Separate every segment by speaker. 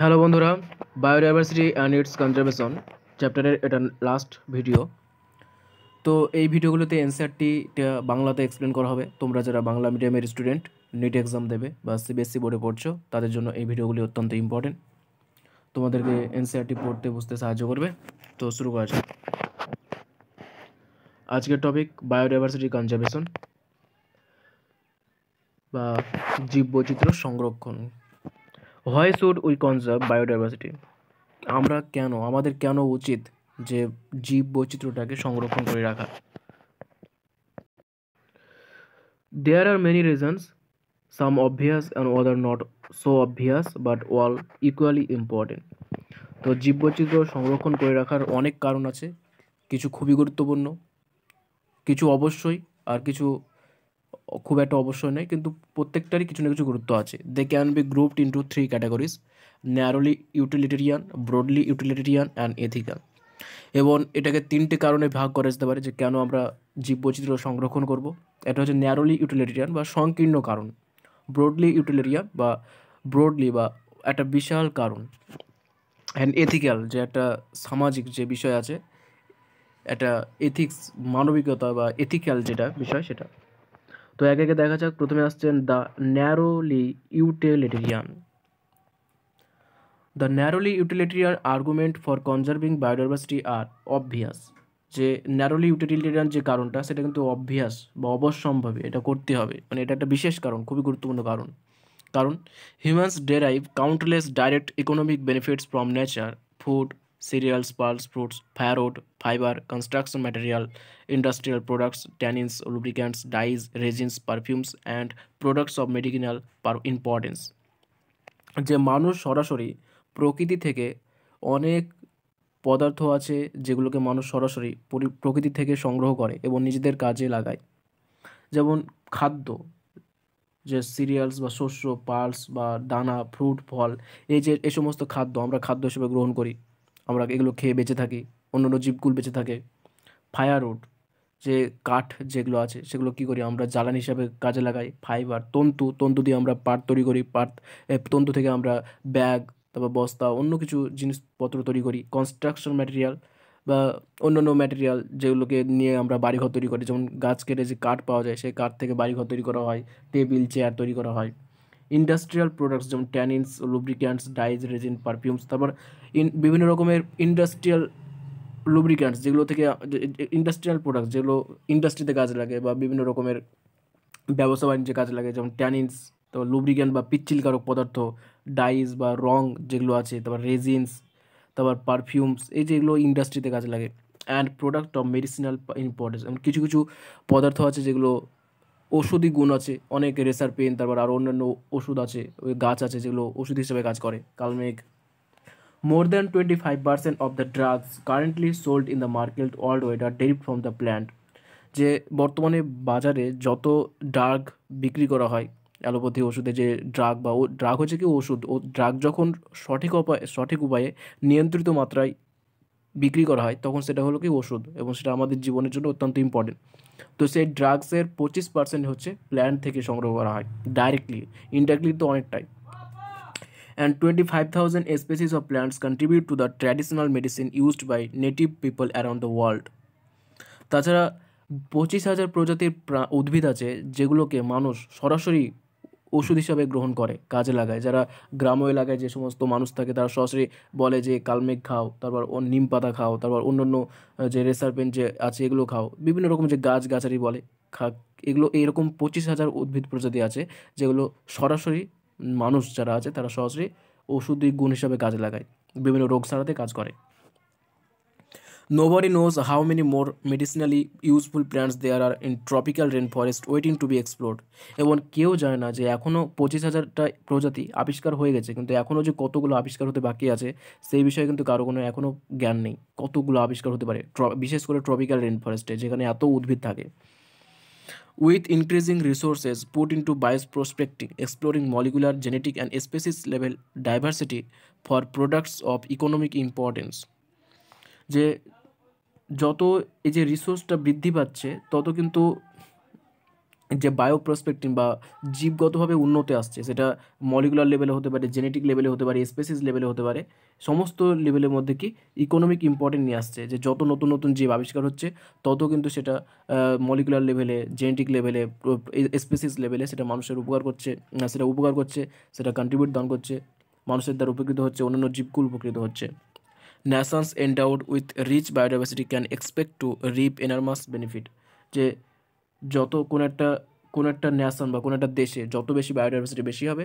Speaker 1: Hello বন্ধুরা biodiversity and its conservation চ্যাপ্টারের এটা লাস্ট ভিডিও তো এই ভিডিওগুলোতে অ্যান্সারটি বাংলাতে এক্সপ্লেন করা হবে তোমরা যারা বাংলা মিডিয়ামের স্টুডেন্ট নিট এক্সাম দেবে বা সিবিএসসি বোর্ডে পড়ছো তাদের জন্য এই ভিডিওগুলি অত্যন্ত ইম্পর্টেন্ট তোমাদেরকে এনসিআরটি পড়তে বুঝতে সাহায্য করবে তো শুরু করা যাক আজকের টপিক বায়োডাইভার্সিটি কনজারভেশন বা জীববৈচিত্র্য সংরক্ষণ why should we conserve biodiversity আমরা কেন আমাদের কেন উচিত যে জীব বৈচিত্র্যটাকে সংরক্ষণ করে রাখা there are many reasons some obvious and other not so obvious but all equally important তো বৈচিত্র্য সংরক্ষণ করে রাখার অনেক কারণ আছে কিছু খুবই গুরুত্বপূর্ণ কিছু অবশ্যই আর কিছু খুব একটা অবশ্যই নয় কিন্তু প্রত্যেকটারই কিছু না কিছু গুরুত্ব আছে they can be grouped into three categories narrowly utilitarian broadly utilitarian and ethical এবং এটাকে তিনটে কারণে ভাগ করে যেতে পারে যে কেন আমরা বৈচিত্র্য সংরক্ষণ করব এটা হচ্ছে ন্যারোলি ইউটিলিটেরিয়ান বা সংকীর্ণ কারণ ব্রডলি ইউটিলিটেরিয়ান বা ব্রডলি বা একটা বিশাল কারণ অ্যান্ড এথিক্যাল যে একটা সামাজিক যে বিষয় আছে একটা এথিক্স মানবিকতা বা এথিক্যাল যেটা বিষয় সেটা তো এক একে দেখা যাক প্রথমে আসছেন the narrowly utilitarian the narrowly utilitarian argument for conserving biodiversity আর অবভিয়াস যে ন্যারোলি ইউটিলিটেরিয়ান যে কারণটা সেটা কিন্তু অবভিয়াস বা অবশ্যম্ভাবী এটা করতে হবে মানে এটা একটা বিশেষ কারণ খুবই গুরুত্বপূর্ণ কারণ কারণ humans derive countless direct economic benefits from nature food cereals, pulse, fruits, firewood, fiber, construction material, industrial products, tannins, lubricants, dyes, resins, perfumes, and products of medicinal importance. যে মানুষ সরাসরি প্রকৃতি থেকে অনেক পদার্থ আছে যেগুলোকে মানুষ সরাসরি প্রকৃতি থেকে সংগ্রহ করে এবং নিজেদের কাজে লাগায় যেমন খাদ্য যে সিরিয়ালস বা শস্য পালস বা দানা ফ্রুট ফল এই যে এ সমস্ত খাদ্য আমরা খাদ্য হিসেবে গ্রহণ করি আমরা এগুলো খেয়ে বেঁচে থাকি অন্য জীবকুল বেঁচে থাকে ফায়ারউড যে কাঠ যেগুলো আছে সেগুলো কি করি আমরা জ্বালানি হিসাবে কাজে লাগাই ফাইবার তন্তু তন্তু দিয়ে আমরা পাট তৈরি করি পাট তন্তু থেকে আমরা ব্যাগ তারপর বস্তা অন্য কিছু জিনিসপত্র তৈরি করি কনস্ট্রাকশন ম্যাটেরিয়াল বা অন্য অন্য ম্যাটেরিয়াল যেগুলোকে নিয়ে আমরা বাড়িঘর তৈরি করি যেমন গাছ কেটে যে কাঠ পাওয়া যায় সেই কাঠ থেকে বাড়িঘর তৈরি করা হয় টেবিল চেয়ার তৈরি করা হয় ইন্ডাস্ট্রিয়াল প্রোডাক্টস যেমন tannins lubricants dyes resin perfumes তারপর ইন বিভিন্ন রকমের ইন্ডাস্ট্রিয়াল লুব্রিক্যান্টস যেগুলো থেকে ইন্ডাস্ট্রিয়াল প্রোডাক্ট যেগুলো ইন্ডাস্ট্রিতে কাজ লাগে বা বিভিন্ন রকমের ব্যবসা বাণিজ্যে কাজ লাগে যেমন ট্যানিনস তারপর লুব্রিক্যান্ট বা পিচ্ছিলকারক পদার্থ ডাইস বা রং যেগুলো আছে তারপর রেজিনস তারপর পারফিউমস এই যেগুলো ইন্ডাস্ট্রিতে কাজ লাগে and product of medicinal importance এমন কিছু কিছু পদার্থ আছে যেগুলো ওষুধি গুণ আছে অনেক রেসার পেন তারপর আরও অন্যান্য ওষুধ আছে ওই গাছ আছে যেগুলো ওষুধ হিসেবে কাজ করে কালমেঘ more than twenty five percent of the drugs currently sold in the market all weather derive from the plant যে বর্তমানে বাজারে যত ড্রাগ বিক্রি করা হয় অ্যালোপ্যাথি ওষুধে যে ড্রাগ বা ও ড্রাগ হচ্ছে কি ওষুধ ও ড্রাগ যখন সঠিক উপায় সঠিক উপায়ে নিয়ন্ত্রিত মাত্রায় বিক্রি করা হয় তখন সেটা হলো কি ওষুধ এবং সেটা আমাদের জীবনের জন্য অত্যন্ত ইম্পর্টেন্ট তো সেই ড্রাগসের পঁচিশ পার্সেন্ট হচ্ছে প্ল্যান্ট থেকে সংগ্রহ করা হয় ডাইরেক্টলি ইনডাইরেক্টলি তো অনেকটাই and twenty five thousand species of plants contribute to the traditional medicine used by native people around the world তাছাড়া পঁচিশ হাজার প্রজাতির উদ্ভিদ আছে যেগুলোকে মানুষ সরাসরি ওষুধ হিসাবে গ্রহণ করে কাজে লাগায় যারা গ্রাম্য এলাকায় যে সমস্ত মানুষ থাকে তারা সরাসরি বলে যে কালমেঘ খাও তারপর নিম পাতা খাও তারপর অন্যান্য যে পেন যে আছে এগুলো খাও বিভিন্ন রকম যে গাছ গাছারি বলে খা এগুলো এরকম পঁচিশ হাজার উদ্ভিদ প্রজাতি আছে যেগুলো সরাসরি মানুষ যারা আছে তারা সরাসরি ওষুধি গুণ হিসাবে কাজে লাগায় বিভিন্ন রোগ সারাতে কাজ করে Nobody knows how many more medicinally useful plants there are in tropical rainforest waiting to be explored এবং কেউ জানে না যে এখনও পঁচিশ হাজারটা প্রজাতি আবিষ্কার হয়ে গেছে কিন্তু এখনও যে কতগুলো আবিষ্কার হতে বাকি আছে সেই বিষয়ে কিন্তু কারো কোনো এখনও জ্ঞান নেই কতগুলো আবিষ্কার হতে পারে বিশেষ করে ট্রপিক্যাল রেনফরেস্টে যেখানে এত উদ্ভিদ থাকে with increasing resources put into bioprospecting exploring molecular genetic and species level diversity for products of economic importance যে যত এই যে রিসোর্সটা বৃদ্ধি পাচ্ছে তত কিন্তু যে বায়ো প্রসপেক্টিং বা জীবগতভাবে উন্নতি আসছে সেটা মলিকুলার লেভেলে হতে পারে জেনেটিক লেভেলে হতে পারে স্পেসিস লেভেলে হতে পারে সমস্ত লেভেলের মধ্যে কি ইকোনমিক ইম্পর্টেন্ট নিয়ে আসছে যে যত নতুন নতুন জীব আবিষ্কার হচ্ছে তত কিন্তু সেটা মলিকুলার লেভেলে জেনেটিক লেভেলে স্পেসিস লেভেলে সেটা মানুষের উপকার করছে সেটা উপকার করছে সেটা কন্ট্রিবিউট দান করছে মানুষের দ্বারা উপকৃত হচ্ছে অন্যান্য জীবকুল উপকৃত হচ্ছে nations endowed with rich biodiversity can expect to reap enormous benefit যে যত কোনো একটা কোনো একটা ন্যাশন বা কোনো একটা দেশে যত বেশি বায়োডাইভার্সিটি বেশি হবে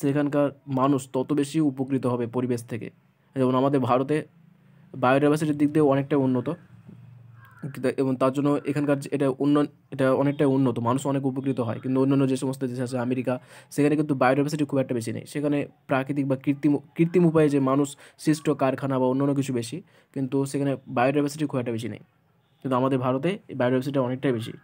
Speaker 1: সেখানকার মানুষ তত বেশি উপকৃত হবে পরিবেশ থেকে যেমন আমাদের ভারতে বায়োডাইভার্সিটির দিক দিয়ে অনেকটা উন্নত এবং তার জন্য এখানকার এটা অন্য এটা অনেকটাই উন্নত মানুষ অনেক উপকৃত হয় কিন্তু অন্যান্য যে সমস্ত দেশ আছে আমেরিকা সেখানে কিন্তু বায়োডাইভার্সিটি খুব একটা বেশি নেই সেখানে প্রাকৃতিক বা কৃত্রিম কৃত্রিম উপায়ে যে মানুষ সৃষ্ট কারখানা বা অন্যান্য কিছু বেশি কিন্তু সেখানে বায়োডাইভার্সিটি খুব একটা বেশি নেই কিন্তু আমাদের ভারতে বায়োডাইভার্সিটি অনেকটাই বেশি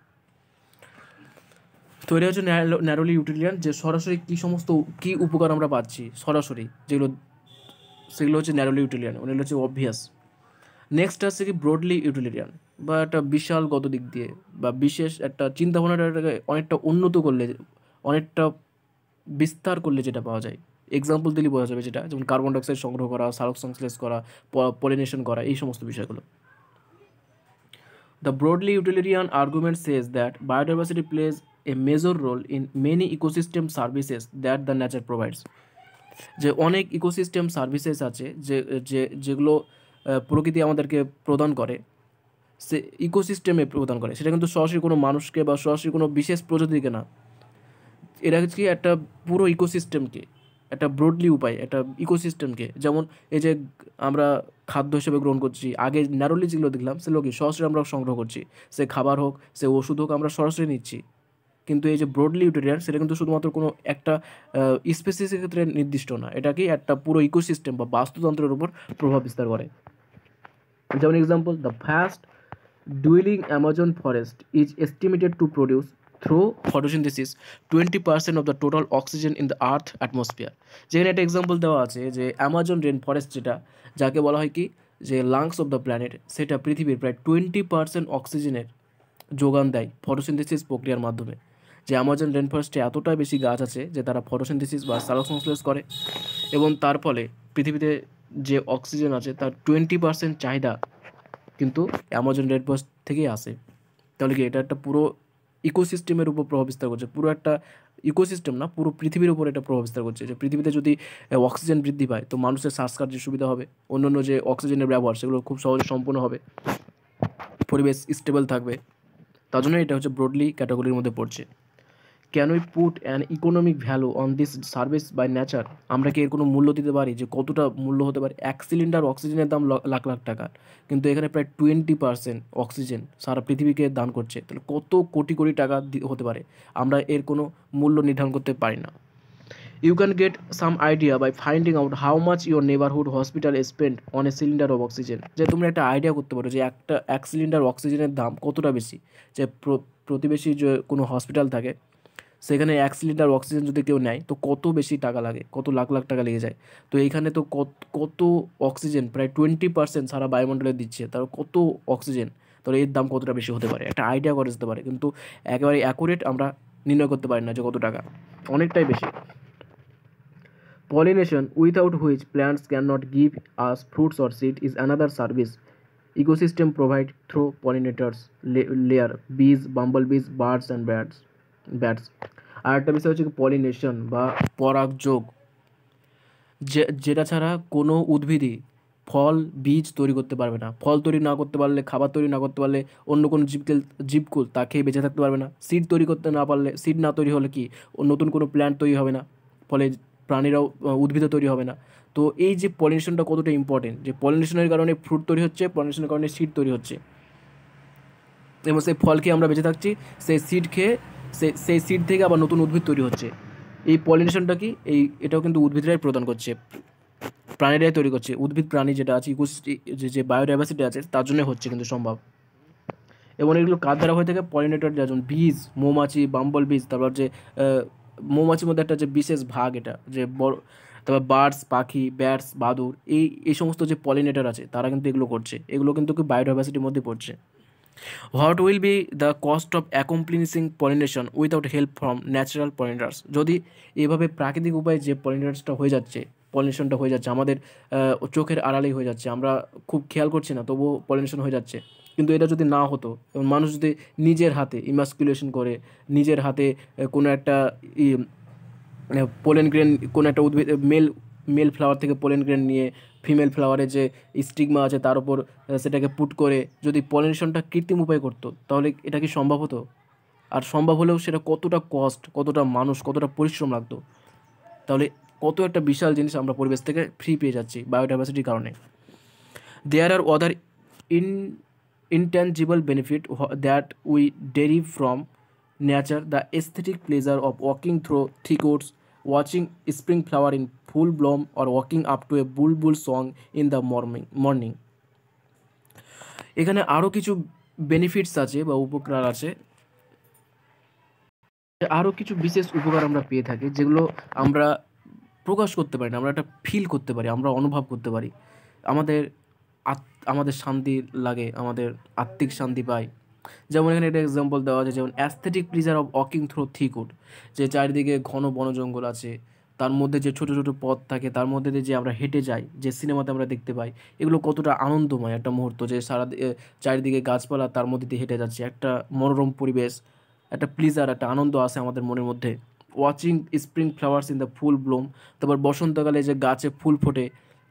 Speaker 1: তো এটা হচ্ছে ন্যারোলি ইউটিলিয়ান যে সরাসরি কী সমস্ত কী উপকার আমরা পাচ্ছি সরাসরি যেগুলো সেগুলো হচ্ছে ন্যারোলি ইউটিলিয়ান ওগুলো হচ্ছে অবভিয়াস নেক্সট আসছে কি ব্রডলি ইউটিলিয়ান বা একটা বিশালগত দিক দিয়ে বা বিশেষ একটা চিন্তাভাবনাটাকে অনেকটা উন্নত করলে অনেকটা বিস্তার করলে যেটা পাওয়া যায় এক্সাম্পল দিলেই বোঝা যাবে যেটা যেমন কার্বন ডাইঅক্সাইড সংগ্রহ করা সালক সংশ্লেষ করা পলিনেশন করা এই সমস্ত বিষয়গুলো the broadly utilitarian argument says that biodiversity plays a major role in many ecosystem services that the nature provides যে অনেক ইকোসিস্টেম সার্ভিসেস আছে যে যেগুলো প্রকৃতি আমাদেরকে প্রদান করে সে ইকোসিস্টেমে প্রদান করে সেটা কিন্তু সরাসরি কোনো মানুষকে বা সরাসরি কোনো বিশেষ প্রজাতিকে না এটা হচ্ছে কি একটা পুরো ইকোসিস্টেমকে একটা ব্রডলি উপায় একটা ইকোসিস্টেমকে যেমন এই যে আমরা খাদ্য হিসেবে গ্রহণ করছি আগে ন্যারোলি যেগুলো দেখলাম সেগুলো কি সরাসরি আমরা সংগ্রহ করছি সে খাবার হোক সে ওষুধ হোক আমরা সরাসরি নিচ্ছি কিন্তু এই যে ব্রডলি ইউটেরিয়ান সেটা কিন্তু শুধুমাত্র কোনো একটা স্পেসিসের ক্ষেত্রে নির্দিষ্ট না এটা কি একটা পুরো ইকোসিস্টেম বা বাস্তুতন্ত্রের উপর প্রভাব বিস্তার করে যেমন example the fast dwelling Amazon forest is estimated to produce through photosynthesis 20% of the total oxygen in the earth atmosphere যেখানে একটা এক্সাম্পল দেওয়া আছে যে অ্যামাজন রেন ফরেস্ট যেটা যাকে বলা হয় কি যে লাংস অফ দ্য প্ল্যানেট সেটা পৃথিবীর প্রায় টোয়েন্টি পার্সেন্ট অক্সিজেনের যোগান দেয় ফটোসিনথেসিস প্রক্রিয়ার মাধ্যমে যে অ্যামাজন রেন ফরেস্টে এতটাই বেশি গাছ আছে যে তারা ফটোসিনথেসিস বা সালোকসংশ্লেষ করে এবং তার ফলে পৃথিবীতে যে অক্সিজেন আছে তার টোয়েন্টি পার্সেন্ট চাহিদা কিন্তু অ্যামাজন বক্স থেকেই আসে তাহলে কি এটা একটা পুরো ইকোসিস্টেমের উপর প্রভাব বিস্তার করছে পুরো একটা ইকোসিস্টেম না পুরো পৃথিবীর উপর এটা প্রভাব বিস্তার করছে যে পৃথিবীতে যদি অক্সিজেন বৃদ্ধি পায় তো মানুষের শ্বাসকার্যের সুবিধা হবে অন্য অন্য যে অক্সিজেনের ব্যবহার সেগুলো খুব সহজে সম্পন্ন হবে পরিবেশ স্টেবল থাকবে তার জন্য এটা হচ্ছে ব্রডলি ক্যাটাগরির মধ্যে পড়ছে can we put an economic value on this service by nature আমরা কি এর কোনো মূল্য দিতে পারি যে কতটা মূল্য হতে পারে এক সিলিন্ডার অক্সিজেনের দাম লাখ লাখ টাকার কিন্তু এখানে প্রায় টোয়েন্টি পার্সেন্ট অক্সিজেন সারা পৃথিবীকে দান করছে তাহলে কত কোটি কোটি টাকা হতে পারে আমরা এর কোনো মূল্য নির্ধারণ করতে পারি না you can get some idea by finding out how much your neighbourhood hospital spend on a cylinder of oxygen যে তোমরা একটা আইডিয়া করতে পারো যে একটা এক সিলিন্ডার অক্সিজেনের দাম কতটা বেশি যে প্রতিবেশী যে কোনো হসপিটাল থাকে সেখানে এক সিলিন্ডার অক্সিজেন যদি কেউ নেয় তো কত বেশি টাকা লাগে কত লাখ লাখ টাকা লেগে যায় তো এইখানে তো কত অক্সিজেন প্রায় টোয়েন্টি পার্সেন্ট সারা বায়ুমণ্ডলে দিচ্ছে তার কত অক্সিজেন তাহলে এর দাম কতটা বেশি হতে পারে একটা আইডিয়া করা যেতে পারে কিন্তু একেবারে অ্যাকুরেট আমরা নির্ণয় করতে পারি না যে কত টাকা অনেকটাই বেশি pollination without which plants can not give us fruits or seed is another service ecosystem provide through pollinators layer bees bumble bees birds and bats bats আর একটা বিষয় হচ্ছে পলিনেশন বা পরাগযোগ যে যেটা ছাড়া কোনো উদ্ভিদই ফল বীজ তৈরি করতে পারবে না ফল তৈরি না করতে পারলে খাবার তৈরি না করতে পারলে অন্য কোনো জীবকে জীবকুল তা খেয়ে বেঁচে থাকতে পারবে না সিড তৈরি করতে না পারলে সিড না তৈরি হলে কি নতুন কোনো প্ল্যান্ট তৈরি হবে না ফলে প্রাণীরাও উদ্ভিদও তৈরি হবে না তো এই যে পলিনেশনটা কতটা ইম্পর্টেন্ট যে পলিনেশনের কারণে ফ্রুট তৈরি হচ্ছে পলিনেশনের কারণে সিড তৈরি হচ্ছে এবং সেই ফল খেয়ে আমরা বেঁচে থাকছি সেই সিড খেয়ে সেই সিড থেকে আবার নতুন উদ্ভিদ তৈরি হচ্ছে এই পলিনেশনটা কি এই এটাও কিন্তু উদ্ভিদরাই প্রদান করছে প্রাণীরাই তৈরি করছে উদ্ভিদ প্রাণী যেটা আছে ইকোসিস্টি যে বায়োডাইভার্সিটি আছে তার জন্য হচ্ছে কিন্তু সম্ভব এবং এগুলো কার দ্বারা হয়ে থাকে পলিনেটর যেমন বীজ মৌমাছি বাম্বল বীজ তারপর যে মৌমাছির মধ্যে একটা যে বিশেষ ভাগ এটা যে বড় তারপর বার্ডস পাখি ব্যাটস বাদুর এই এই সমস্ত যে পলিনেটর আছে তারা কিন্তু এগুলো করছে এগুলো কিন্তু কি বায়োডাইভার্সিটির মধ্যে পড়ছে what will be the cost of accomplishing pollination without help from natural pollinators যদি এভাবে প্রাকৃতিক উপায়ে যে পলিনেটার্সটা হয়ে যাচ্ছে পলিনেশনটা হয়ে যাচ্ছে আমাদের চোখের আড়ালেই হয়ে যাচ্ছে আমরা খুব খেয়াল করছি না তবুও পলিনেশন হয়ে যাচ্ছে কিন্তু এটা যদি না হতো এবং মানুষ যদি নিজের হাতে ইমাস্কুলেশন করে নিজের হাতে কোনো একটা পোলেন গ্রেন কোনো একটা উদ্ভিদ মেল মেল ফ্লাওয়ার থেকে পোলেন গ্রেন নিয়ে ফিমেল ফ্লাওয়ারে যে স্টিগমা আছে তার উপর সেটাকে পুট করে যদি পলিনেশনটা কৃত্রিম উপায় করতো তাহলে এটা কি সম্ভব হতো আর সম্ভব হলেও সেটা কতটা কস্ট কতটা মানুষ কতটা পরিশ্রম লাগতো তাহলে কত একটা বিশাল জিনিস আমরা পরিবেশ থেকে ফ্রি পেয়ে যাচ্ছি বায়োডাইভার্সিটির কারণে there are other in intangible benefit that we derive from nature the aesthetic pleasure of walking through thick watching spring flower in full bloom or waking up to a bulbul song in the morning morning এখানে আরও কিছু benefits আছে বা উপকার আছে আরও কিছু বিশেষ উপকার আমরা পেয়ে থাকি যেগুলো আমরা প্রকাশ করতে পারি না আমরা একটা ফিল করতে পারি আমরা অনুভব করতে পারি আমাদের আমাদের শান্তি লাগে আমাদের আত্মিক শান্তি পাই যেমন এখানে একটা এক্সাম্পল দেওয়া আছে যেমন aesthetic pleasure of walking through thick woods যে চারিদিকে ঘন বনজঙ্গল আছে তার মধ্যে যে ছোট ছোট পথ থাকে তার মধ্যে দিয়ে যে আমরা হেঁটে যাই যে সিনেমাতে আমরা দেখতে পাই এগুলো কতটা আনন্দময় একটা মুহূর্ত যে সারা চারিদিকে গাছপালা তার মধ্যে দিয়ে হেঁটে যাচ্ছে একটা মনোরম পরিবেশ একটা প্লিজার একটা আনন্দ আসে আমাদের মনের মধ্যে watching spring flowers in the full bloom তারপর বসন্তকালে যে গাছে ফুল ফোটে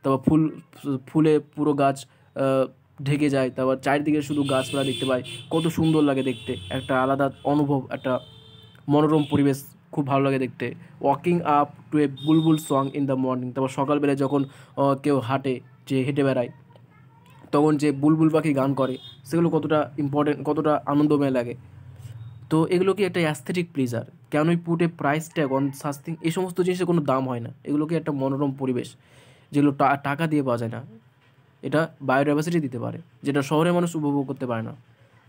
Speaker 1: তারপর ফুল ফুলে পুরো গাছ ঢেকে যায় তারপর চারিদিকে শুধু গাছপালা দেখতে পাই কত সুন্দর লাগে দেখতে একটা আলাদা অনুভব একটা মনোরম পরিবেশ খুব ভালো লাগে দেখতে waking up to a bulbul song in the morning তারপর সকালবেলা যখন কেউ হাঁটে যে হেঁটে বেড়ায় তখন যে বুলবুল পাখি গান করে সেগুলো কতটা ইম্পর্টেন্ট কতটা আনন্দময় লাগে তো এগুলো কি একটা অ্যাস্থেটিক কেন কেনই পুটে প্রাইস ট্যাগ অন সাস্তিং এই সমস্ত জিনিসের কোনো দাম হয় না এগুলো কি একটা মনোরম পরিবেশ যেগুলো টাকা দিয়ে পাওয়া যায় না এটা বায়োডাইভার্সিটি দিতে পারে যেটা শহরের মানুষ উপভোগ করতে পারে না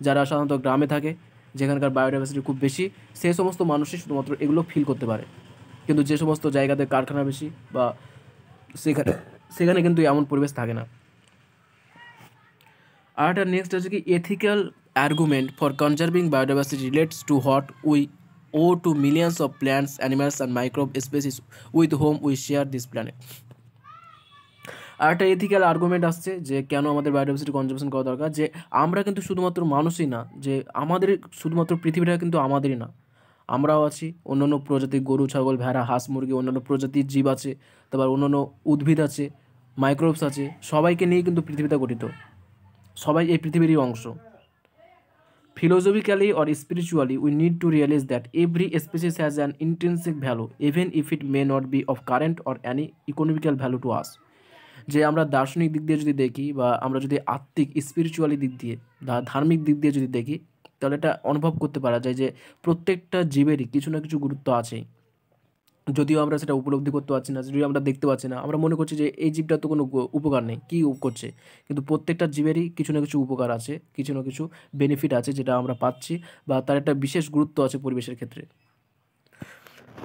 Speaker 1: যারা সাধারণত গ্রামে থাকে যেখানকার বায়োডাইভার্সিটি খুব বেশি সেই সমস্ত মানুষই শুধুমাত্র এগুলো ফিল করতে পারে কিন্তু যে সমস্ত জায়গাতে কারখানা বেশি বা সেখানে সেখানে কিন্তু এমন পরিবেশ থাকে না আর একটা নেক্সট আছে কি ethical argument for conserving biodiversity relates to what we owe to millions of plants animals and microbe species with whom we share this planet আর একটা এথিক্যাল আর্গুমেন্ট আসছে যে কেন আমাদের বায়োডাইভার্সিটি কনজারভেশন করা দরকার যে আমরা কিন্তু শুধুমাত্র মানুষই না যে আমাদের শুধুমাত্র পৃথিবীটা কিন্তু আমাদেরই না আমরাও আছি অন্যান্য প্রজাতির গরু ছাগল ভেড়া হাঁস মুরগি অন্যান্য প্রজাতির জীব আছে তারপর অন্যান্য উদ্ভিদ আছে মাইক্রোবস আছে সবাইকে নিয়ে কিন্তু পৃথিবীতে গঠিত সবাই এই পৃথিবীরই অংশ philosophically or spiritually we need to realize that every species has an intrinsic value even if it may not be of current or any economical value to us যে আমরা দার্শনিক দিক দিয়ে যদি দেখি বা আমরা যদি আত্মিক স্পিরিচুয়ালি দিক দিয়ে ধার্মিক দিক দিয়ে যদি দেখি তাহলে এটা অনুভব করতে পারা যায় যে প্রত্যেকটা জীবেরই কিছু না কিছু গুরুত্ব আছেই যদিও আমরা সেটা উপলব্ধি করতে পারছি না যদিও আমরা দেখতে পাচ্ছি না আমরা মনে করছি যে এই জীবটা তো কোনো উপকার নেই কী করছে কিন্তু প্রত্যেকটা জীবেরই কিছু না কিছু উপকার আছে কিছু না কিছু বেনিফিট আছে যেটা আমরা পাচ্ছি বা তার একটা বিশেষ গুরুত্ব আছে পরিবেশের ক্ষেত্রে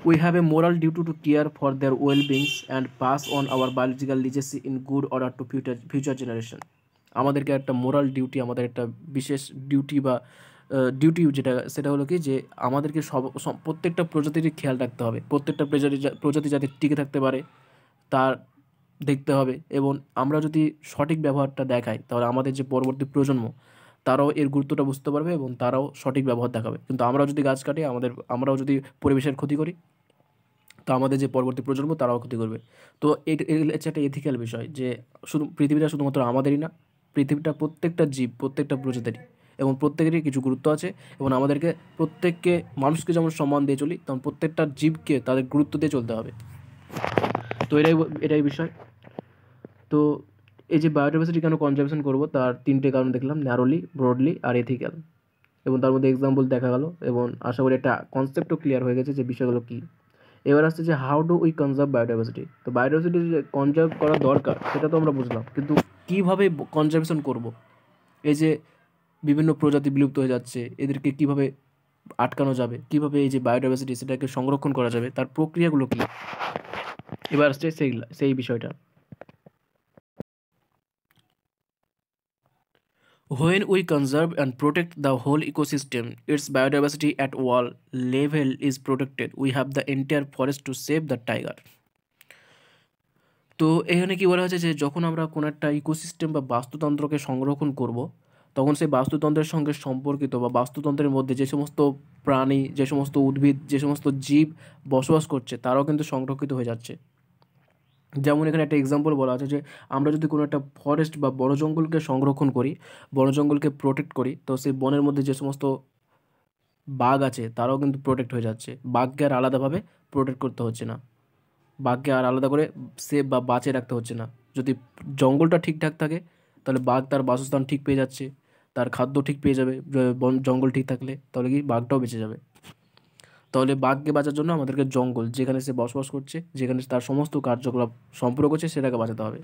Speaker 1: We have a moral duty to care for their well-beings and pass on our biological legacy in good order to future future generation. আমাদেরকে একটা মোরাল ডিউটি আমাদের একটা বিশেষ ডিউটি বা ডিউটি যেটা সেটা হলো কি যে আমাদেরকে সব প্রত্যেকটা প্রজাতিরই খেয়াল রাখতে হবে প্রত্যেকটা প্রজাতি প্রজাতি যাতে টিকে থাকতে পারে তার দেখতে হবে এবং আমরা যদি সঠিক ব্যবহারটা দেখাই তাহলে আমাদের যে পরবর্তী প্রজন্ম তারাও এর গুরুত্বটা বুঝতে পারবে এবং তারাও সঠিক ব্যবহার দেখাবে কিন্তু আমরাও যদি গাছ কাটি আমাদের আমরাও যদি পরিবেশের ক্ষতি করি তো আমাদের যে পরবর্তী প্রজন্ম তারাও ক্ষতি করবে তো এটা একটা এথিক্যাল বিষয় যে শুধু পৃথিবীটা শুধুমাত্র আমাদেরই না পৃথিবীটা প্রত্যেকটা জীব প্রত্যেকটা প্রজাতিরই এবং প্রত্যেকেরই কিছু গুরুত্ব আছে এবং আমাদেরকে প্রত্যেককে মানুষকে যেমন সম্মান দিয়ে চলি তেমন প্রত্যেকটা জীবকে তাদের গুরুত্ব দিয়ে চলতে হবে তো এটাই এটাই বিষয় তো এই যে বায়োডাইভার্সিটি কেন কনজারভেশন করবো তার তিনটে কারণ দেখলাম ন্যারোলি ব্রডলি আর এথিক্যাল এবং তার মধ্যে এক্সাম্পল দেখা গেল এবং আশা করি একটা কনসেপ্টও ক্লিয়ার হয়ে গেছে যে বিষয়গুলো কী এবার আসছে যে how do we conserve biodiversity তো বায়োডাইভার্সিটি যে কনজার্ভ করা দরকার সেটা তো আমরা বুঝলাম কিন্তু কীভাবে কনজারভেশন করব এই যে বিভিন্ন প্রজাতি বিলুপ্ত হয়ে যাচ্ছে এদেরকে কিভাবে আটকানো যাবে কিভাবে এই যে বায়োডাইভার্সিটি সেটাকে সংরক্ষণ করা যাবে তার প্রক্রিয়াগুলো কী এবার আসছে সেই সেই বিষয়টা When we conserve and protect the whole ecosystem, its biodiversity at all level is protected. We have the entire forest to save the tiger. তো এখানে কি বলা হয়েছে যে যখন আমরা কোনো একটা ইকোসিস্টেম বা বাস্তুতন্ত্রকে সংরক্ষণ করব তখন সেই বাস্তুতন্ত্রের সঙ্গে সম্পর্কিত বা বাস্তুতন্ত্রের মধ্যে যে সমস্ত প্রাণী যে সমস্ত উদ্ভিদ যে সমস্ত জীব বসবাস করছে তারাও কিন্তু সংরক্ষিত হয়ে যাচ্ছে যেমন এখানে একটা এক্সাম্পল বলা আছে যে আমরা যদি কোনো একটা ফরেস্ট বা বড় জঙ্গলকে সংরক্ষণ করি বড় জঙ্গলকে প্রোটেক্ট করি তো সেই বনের মধ্যে যে সমস্ত বাঘ আছে তারাও কিন্তু প্রোটেক্ট হয়ে যাচ্ছে বাঘকে আর আলাদাভাবে প্রোটেক্ট করতে হচ্ছে না বাঘকে আর আলাদা করে সেফ বা বাঁচিয়ে রাখতে হচ্ছে না যদি জঙ্গলটা ঠিকঠাক থাকে তাহলে বাঘ তার বাসস্থান ঠিক পেয়ে যাচ্ছে তার খাদ্য ঠিক পেয়ে যাবে বন জঙ্গল ঠিক থাকলে তাহলে কি বাঘটাও বেঁচে যাবে তাহলে বাঘকে বাঁচার জন্য আমাদেরকে জঙ্গল যেখানে সে বসবাস করছে যেখানে তার সমস্ত কার্যকলাপ সম্পর্ক করছে সেটাকে বাঁচাতে হবে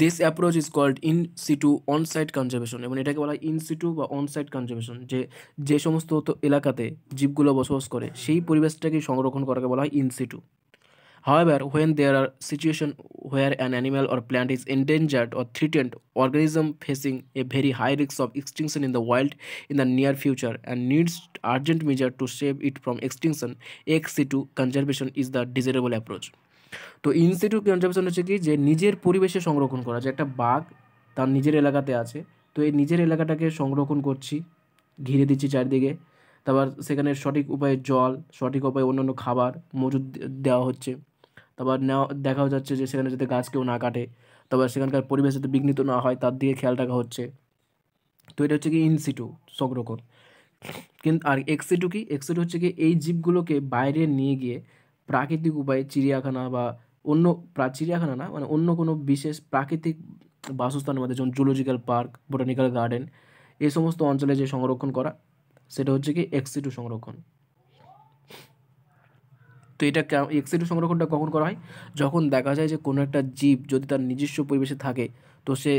Speaker 1: this approach is called in situ on side conservation এবং এটাকে বলা হয় ইন সিটু বা অন সাইড কনজারভেশন যে যে সমস্ত এলাকাতে জীবগুলো বসবাস করে সেই পরিবেশটাকে সংরক্ষণ করাকে বলা হয় in situ However, when there are situations where an animal or plant is endangered or threatened organism facing a very high risk of extinction in the wild in the near future and needs urgent measure to save it from extinction, ex situ conservation is the desirable approach. তো institute conservation হচ্ছে কি যে নিজের পরিবেশে সংরক্ষণ করা যে একটা বাঘ তার নিজের এলাকাতে আছে তো এই নিজের এলাকাটাকে সংরক্ষণ করছি ঘিরে দিচ্ছি চারদিকে তারপর সেখানে সঠিক উপায়ে জল সঠিক উপায়ে অন্যান্য খাবার মজুদ দেওয়া হচ্ছে তারপর নেওয়া দেখাও যাচ্ছে যে সেখানে যাতে গাছ কেউ না কাটে তারপর সেখানকার পরিবেশ যাতে বিঘ্নিত না হয় তার দিকে খেয়াল রাখা হচ্ছে তো এটা হচ্ছে কি ইনসিটু সংরক্ষণ কিন্তু আর এক্সিটু কি এক্সিটু হচ্ছে কি এই জীবগুলোকে বাইরে নিয়ে গিয়ে প্রাকৃতিক উপায়ে চিড়িয়াখানা বা অন্য চিড়িয়াখানা না মানে অন্য কোনো বিশেষ প্রাকৃতিক বাসস্থানের মধ্যে যেমন জুলজিক্যাল পার্ক বোটানিক্যাল গার্ডেন এই সমস্ত অঞ্চলে যে সংরক্ষণ করা সেটা হচ্ছে কি এক্সিটু সংরক্ষণ তো এটা এক্সিটিভ সংরক্ষণটা কখন করা হয় যখন দেখা যায় যে কোনো একটা জীব যদি তার নিজস্ব পরিবেশে থাকে তো সে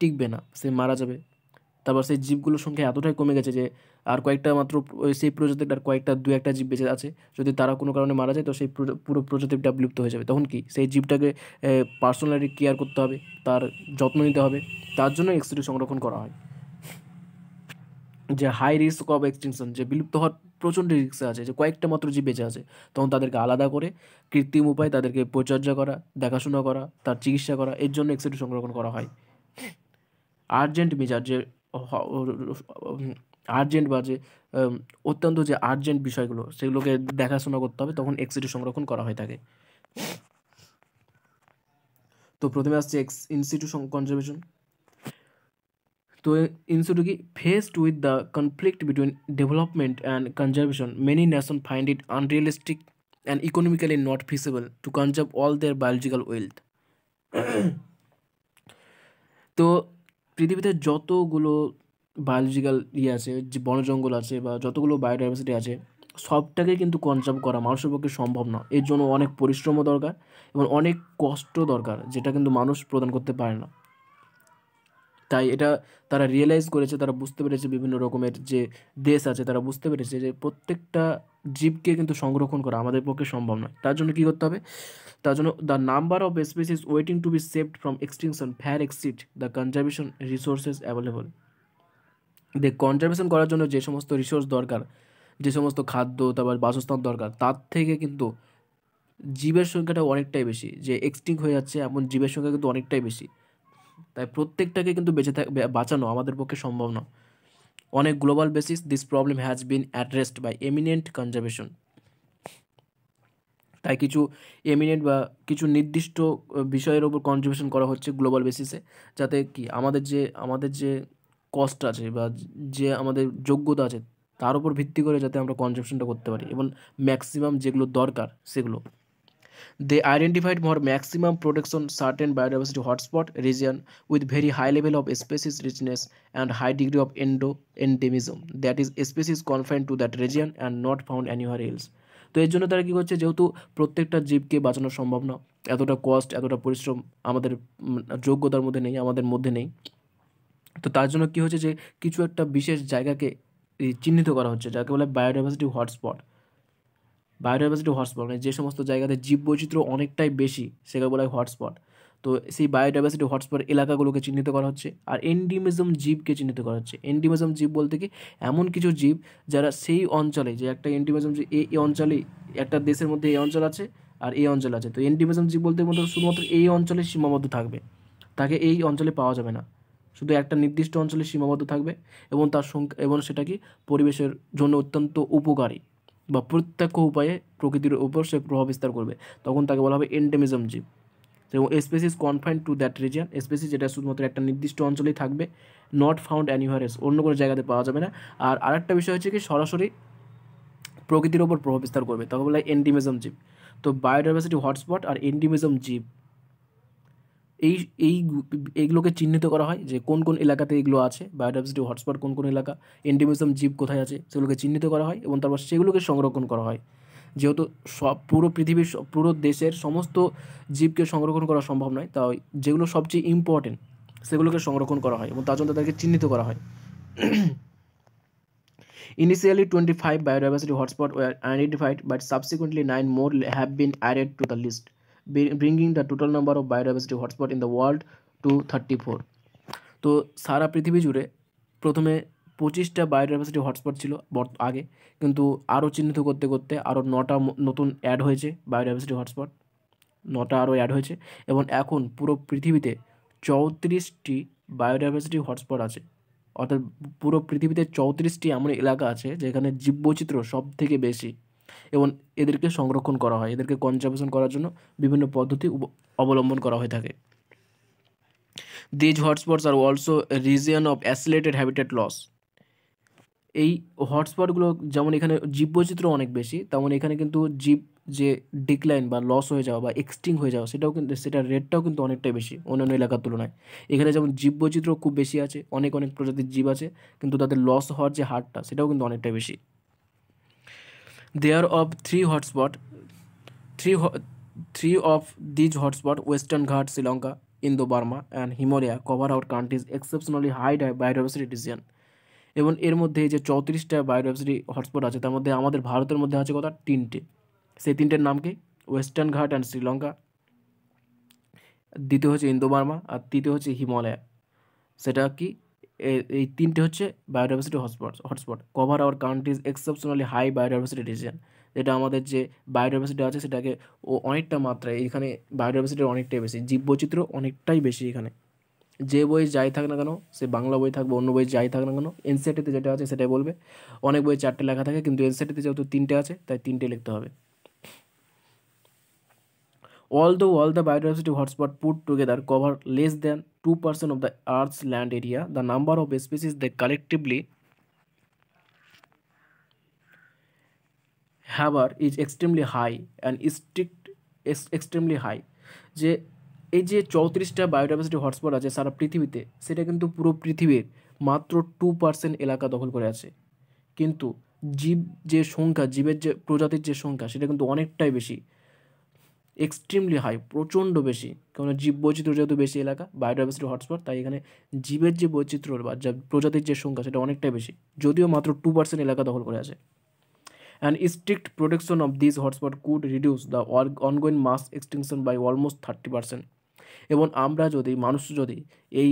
Speaker 1: টিকবে না সে মারা যাবে তারপর সেই জীবগুলোর সংখ্যা এতটাই কমে গেছে যে আর কয়েকটা মাত্র সেই প্রজাতির আর কয়েকটা দু একটা জীব বেঁচে আছে যদি তারা কোনো কারণে মারা যায় তো সেই পুরো প্রজাতিটা বিলুপ্ত হয়ে যাবে তখন কি সেই জীবটাকে পার্সোনালি কেয়ার করতে হবে তার যত্ন নিতে হবে তার জন্য এক্সরে সংরক্ষণ করা হয় যে হাই রিস্ক অফ এক্সটিংশন যে বিলুপ্ত হওয়ার প্রচণ্ড রিস্ক আছে যে কয়েকটা মাত্র জীব বেঁচে আছে তখন তাদেরকে আলাদা করে কৃত্রিম উপায়ে তাদেরকে পরিচর্যা করা দেখাশোনা করা তার চিকিৎসা করা এর জন্য এক্সিটি সংরক্ষণ করা হয় আর্জেন্ট মেজার যে আর্জেন্ট বা যে অত্যন্ত যে আর্জেন্ট বিষয়গুলো সেগুলোকে দেখাশোনা করতে হবে তখন এক্সিটি সংরক্ষণ করা হয় থাকে তো প্রথমে আসছে এক্স ইনস্টিটিউশন কনজারভেশন তো ইনস্টুড কি faced with the conflict between development and conservation many nation find it unrealistic and economically not feasible to conserve all their biological wealth তো পৃথিবীতে যতগুলো বায়োলজিক্যাল ইয়ে আছে যে বন জঙ্গল আছে বা যতগুলো বায়োডাইভার্সিটি আছে সবটাকে কিন্তু কনজার্ভ করা মানুষের পক্ষে সম্ভব না এর জন্য অনেক পরিশ্রমও দরকার এবং অনেক কষ্ট দরকার যেটা কিন্তু মানুষ প্রদান করতে পারে না তাই এটা তারা রিয়েলাইজ করেছে তারা বুঝতে পেরেছে বিভিন্ন রকমের যে দেশ আছে তারা বুঝতে পেরেছে যে প্রত্যেকটা জীবকে কিন্তু সংরক্ষণ করা আমাদের পক্ষে সম্ভব নয় তার জন্য কী করতে হবে তার জন্য the number of is waiting to be saved from extinction far exceed the conservation resources available they conservation করার জন্য যে সমস্ত রিসোর্স দরকার যে সমস্ত খাদ্য তারপর বাসস্থান দরকার তার থেকে কিন্তু জীবের সংখ্যাটা অনেকটাই বেশি যে এক্সটিং হয়ে যাচ্ছে এমন জীবের সংখ্যা কিন্তু অনেকটাই বেশি তাই প্রত্যেকটাকে কিন্তু বেঁচে বাঁচানো আমাদের পক্ষে সম্ভব না অনেক a global basis this problem has been addressed by eminent conservation তাই কিছু এমিনেন্ট বা কিছু নির্দিষ্ট বিষয়ের ওপর কনজারভেশন করা হচ্ছে গ্লোবাল বেসিসে যাতে কি আমাদের যে আমাদের যে কস্ট আছে বা যে আমাদের যোগ্যতা আছে তার উপর ভিত্তি করে যাতে আমরা কনজারভেশনটা করতে পারি এবং ম্যাক্সিমাম যেগুলো দরকার সেগুলো They identified more maximum protection certain biodiversity hotspot region with very high level of species richness and high degree of endo endemism that is species confined to that region and not found anywhere else. তো এর জন্য তারা কী করছে যেহেতু প্রত্যেকটা জীবকে বাঁচানো সম্ভব না এতটা কষ্ট এতটা পরিশ্রম আমাদের যোগ্যতার মধ্যে নেই আমাদের মধ্যে নেই তো তার জন্য কী হচ্ছে যে কিছু একটা বিশেষ জায়গাকে চিহ্নিত করা হচ্ছে যাকে বলে বায়োডাইভার্সিটি হটস্পট বায়োডাইভার্সিটি হটস্পট মানে যে সমস্ত জায়গাতে জীববৈচিত্র্য অনেকটাই বেশি সেগুলো বলা হয় হটস্পট তো সেই বায়োডাইভার্সিটি হটস্পট এলাকাগুলোকে চিহ্নিত করা হচ্ছে আর এন্ডিমিজম জীবকে চিহ্নিত করা হচ্ছে এন্ডিমিজম জীব বলতে কি এমন কিছু জীব যারা সেই অঞ্চলে যে একটা এন্ডিমিজম যে এই অঞ্চলে একটা দেশের মধ্যে এই অঞ্চল আছে আর এই অঞ্চল আছে তো এন্ডিমিজম জীব বলতে মতো শুধুমাত্র এই অঞ্চলে সীমাবদ্ধ থাকবে তাকে এই অঞ্চলে পাওয়া যাবে না শুধু একটা নির্দিষ্ট অঞ্চলে সীমাবদ্ধ থাকবে এবং তার সংখ্যা এবং সেটা কি পরিবেশের জন্য অত্যন্ত উপকারী বা প্রত্যক্ষ উপায়ে প্রকৃতির ওপর সে প্রভাব বিস্তার করবে তখন তাকে বলা হবে এন্ডেমিজম জীব এবং species confined to that region species যেটা শুধুমাত্র একটা নির্দিষ্ট অঞ্চলেই থাকবে নট ফাউন্ড অ্যানিভারেস অন্য কোনো জায়গাতে পাওয়া যাবে না আর আরেকটা বিষয় হচ্ছে কি সরাসরি প্রকৃতির ওপর প্রভাব বিস্তার করবে তখন বলা হয় এন্ডিমিজম জীব তো বায়োডাইভার্সিটি হটস্পট আর এন্ডিমিজম জীব এই এই এইগুলোকে চিহ্নিত করা হয় যে কোন কোন এলাকাতে এগুলো আছে বায়োডাইভার্সিটি হটস্পট কোন কোন এলাকা এন্ডিমিজম জীব কোথায় আছে সেগুলোকে চিহ্নিত করা হয় এবং তারপর সেগুলোকে সংরক্ষণ করা হয় যেহেতু সব পুরো পৃথিবীর পুরো দেশের সমস্ত জীবকে সংরক্ষণ করা সম্ভব নয় তাই যেগুলো সবচেয়ে ইম্পর্টেন্ট সেগুলোকে সংরক্ষণ করা হয় এবং তার জন্য তাদেরকে চিহ্নিত করা হয় initially twenty five biodiversity hotspot were identified but subsequently nine more have been added to the list bringing the total number of biodiversity hotspot in the world to 34 তো সারা পৃথিবী জুড়ে প্রথমে পঁচিশটা বায়োডাইভার্সিটি হটস্পট ছিল আগে কিন্তু আরও চিহ্নিত করতে করতে আরও নটা নতুন অ্যাড হয়েছে বায়োডাইভার্সিটি হটস্পট নটা আরও অ্যাড হয়েছে এবং এখন পুরো পৃথিবীতে চৌত্রিশটি বায়োডাইভার্সিটি হটস্পট আছে অর্থাৎ পুরো পৃথিবীতে চৌত্রিশটি এমন এলাকা আছে যেখানে জীববৈচিত্র্য সব থেকে বেশি এবং এদেরকে সংরক্ষণ করা হয় এদেরকে কনজারভেশন করার জন্য বিভিন্ন পদ্ধতি অবলম্বন করা হয়ে থাকে these hotspots are also region of accelerated habitat loss এই হটস্পটগুলো যেমন এখানে জীববৈচিত্র্য অনেক বেশি তেমন এখানে কিন্তু জীব যে ডিক্লাইন বা লস হয়ে যাওয়া বা এক্সটিং হয়ে যাওয়া সেটাও কিন্তু সেটার রেটটাও কিন্তু অনেকটাই বেশি অন্যান্য এলাকার তুলনায় এখানে যেমন জীববৈচিত্র্য খুব বেশি আছে অনেক অনেক প্রজাতির জীব আছে কিন্তু তাদের লস হওয়ার যে হারটা সেটাও কিন্তু অনেকটাই বেশি there of three hotspot three three of these hotspot western Ghat Sri Lanka Indo Burma and Himalaya cover out countries exceptionally high biodiversity region এবং এর মধ্যে যে চৌত্রিশটা বায়োডাইভার্সিটি হটস্পট আছে তার মধ্যে আমাদের ভারতের মধ্যে আছে কথা তিনটে সেই তিনটের নাম কি ওয়েস্টার্ন ঘাট অ্যান্ড শ্রীলঙ্কা দ্বিতীয় হচ্ছে ইন্দো বার্মা আর তৃতীয় হচ্ছে হিমালয়া সেটা কি এই তিনটে হচ্ছে biodiversity hotspot hotspot cover our countries exceptionally high biodiversity region যেটা আমাদের যে বায়োডাইভার্সিটি আছে সেটাকে ও অনেকটা মাত্রায় এখানে বায়োডাইভার্সিটি অনেকটাই বেশি জীববৈচিত্র্য অনেকটাই বেশি এখানে যে বই যাই থাক না কেন সে বাংলা বই থাকবে অন্য বই যাই থাক না কেন এনসিআরটিতে e যেটা আছে সেটাই বলবে অনেক বই চারটে লেখা থাকে কিন্তু এনসিআরটিতে e যেহেতু তিনটে আছে তাই তিনটে লিখতে হবে Although all the biodiversity hotspot put together cover less than 2% of the Earth's land area, the number of species that collectively হ্যাভার is extremely high and strict extremely high যে এই যে চৌত্রিশটা বায়োডাইভার্সিটি হটস্পট আছে সারা পৃথিবীতে সেটা কিন্তু পুরো পৃথিবীর মাত্র টু পার্সেন্ট এলাকা দখল করে আছে কিন্তু জীব যে সংখ্যা জীবের যে প্রজাতির যে সংখ্যা সেটা কিন্তু অনেকটাই বেশি এক্সট্রিমলি হাই প্রচণ্ড বেশি কেননা জীব বৈচিত্র্য যেহেতু বেশি এলাকা বায়োডাইভার্সিটি হটস্পট তাই এখানে জীবের যে বৈচিত্র্য বা যা প্রজাতির যে সংখ্যা সেটা অনেকটাই বেশি যদিও মাত্র টু পার্সেন্ট এলাকা দখল করে আছে and strict protection of this hotspot could reduce the ongoing mass extinction by almost thirty percent এবং আমরা যদি মানুষ যদি এই